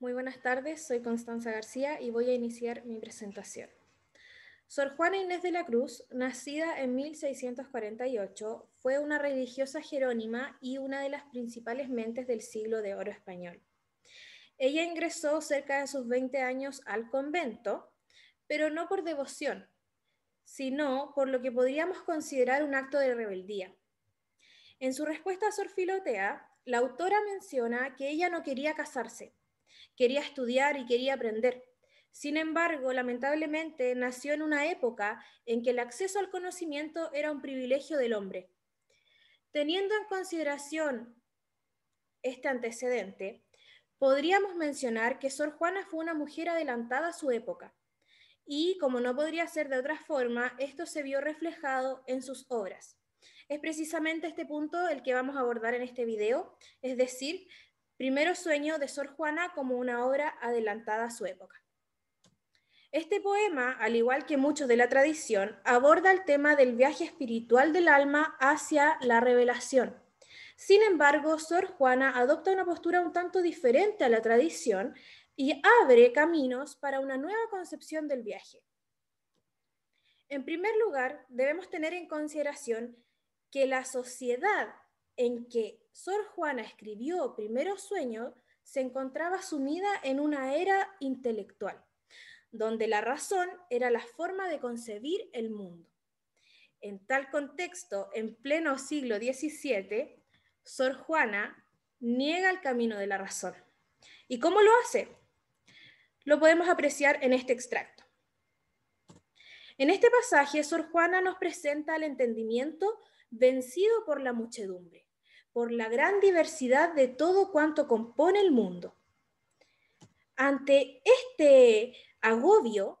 Muy buenas tardes, soy Constanza García y voy a iniciar mi presentación. Sor Juana Inés de la Cruz, nacida en 1648, fue una religiosa jerónima y una de las principales mentes del siglo de oro español. Ella ingresó cerca de sus 20 años al convento, pero no por devoción, sino por lo que podríamos considerar un acto de rebeldía. En su respuesta a Sor Filotea, la autora menciona que ella no quería casarse, quería estudiar y quería aprender. Sin embargo, lamentablemente nació en una época en que el acceso al conocimiento era un privilegio del hombre. Teniendo en consideración este antecedente, podríamos mencionar que Sor Juana fue una mujer adelantada a su época, y como no podría ser de otra forma, esto se vio reflejado en sus obras. Es precisamente este punto el que vamos a abordar en este video, es decir, Primero sueño de Sor Juana como una obra adelantada a su época. Este poema, al igual que muchos de la tradición, aborda el tema del viaje espiritual del alma hacia la revelación. Sin embargo, Sor Juana adopta una postura un tanto diferente a la tradición y abre caminos para una nueva concepción del viaje. En primer lugar, debemos tener en consideración que la sociedad en que Sor Juana escribió Primero Sueño se encontraba sumida en una era intelectual, donde la razón era la forma de concebir el mundo. En tal contexto, en pleno siglo XVII, Sor Juana niega el camino de la razón. ¿Y cómo lo hace? Lo podemos apreciar en este extracto. En este pasaje, Sor Juana nos presenta el entendimiento vencido por la muchedumbre por la gran diversidad de todo cuanto compone el mundo. Ante este agobio,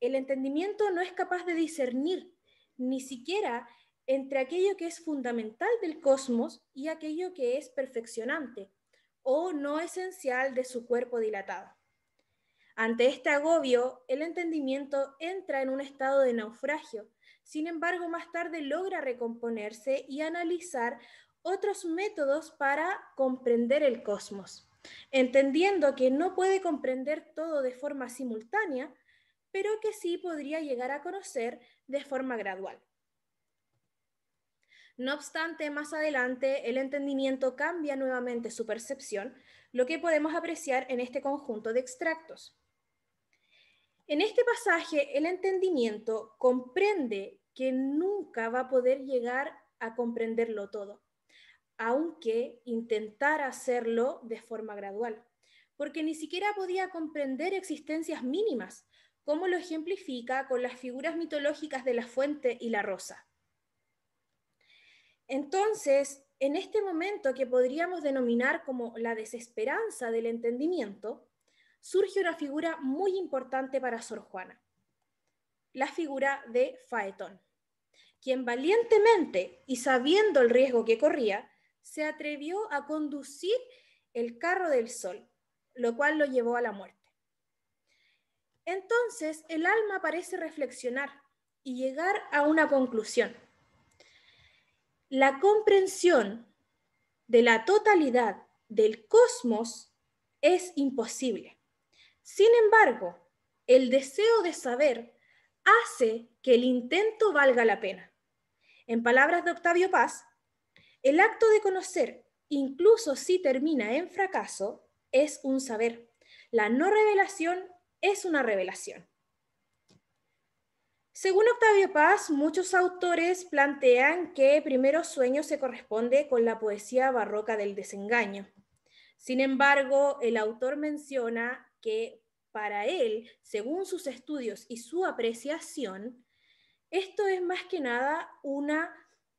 el entendimiento no es capaz de discernir ni siquiera entre aquello que es fundamental del cosmos y aquello que es perfeccionante o no esencial de su cuerpo dilatado. Ante este agobio, el entendimiento entra en un estado de naufragio, sin embargo, más tarde logra recomponerse y analizar otros métodos para comprender el cosmos, entendiendo que no puede comprender todo de forma simultánea, pero que sí podría llegar a conocer de forma gradual. No obstante, más adelante el entendimiento cambia nuevamente su percepción, lo que podemos apreciar en este conjunto de extractos. En este pasaje, el entendimiento comprende que nunca va a poder llegar a comprenderlo todo, aunque intentara hacerlo de forma gradual, porque ni siquiera podía comprender existencias mínimas, como lo ejemplifica con las figuras mitológicas de la fuente y la rosa. Entonces, en este momento que podríamos denominar como la desesperanza del entendimiento, surge una figura muy importante para Sor Juana, la figura de Faetón, quien valientemente y sabiendo el riesgo que corría, se atrevió a conducir el carro del sol, lo cual lo llevó a la muerte. Entonces el alma parece reflexionar y llegar a una conclusión. La comprensión de la totalidad del cosmos es imposible. Sin embargo, el deseo de saber hace que el intento valga la pena. En palabras de Octavio Paz, el acto de conocer, incluso si termina en fracaso, es un saber. La no revelación es una revelación. Según Octavio Paz, muchos autores plantean que Primero Sueño se corresponde con la poesía barroca del desengaño. Sin embargo, el autor menciona que para él, según sus estudios y su apreciación, esto es más que nada una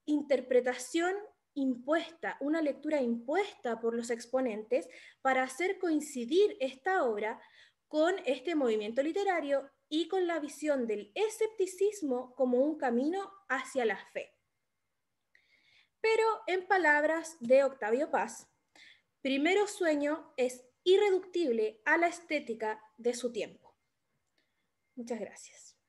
interpretación impuesta, una lectura impuesta por los exponentes para hacer coincidir esta obra con este movimiento literario y con la visión del escepticismo como un camino hacia la fe. Pero en palabras de Octavio Paz, Primero Sueño es irreductible a la estética de su tiempo. Muchas gracias.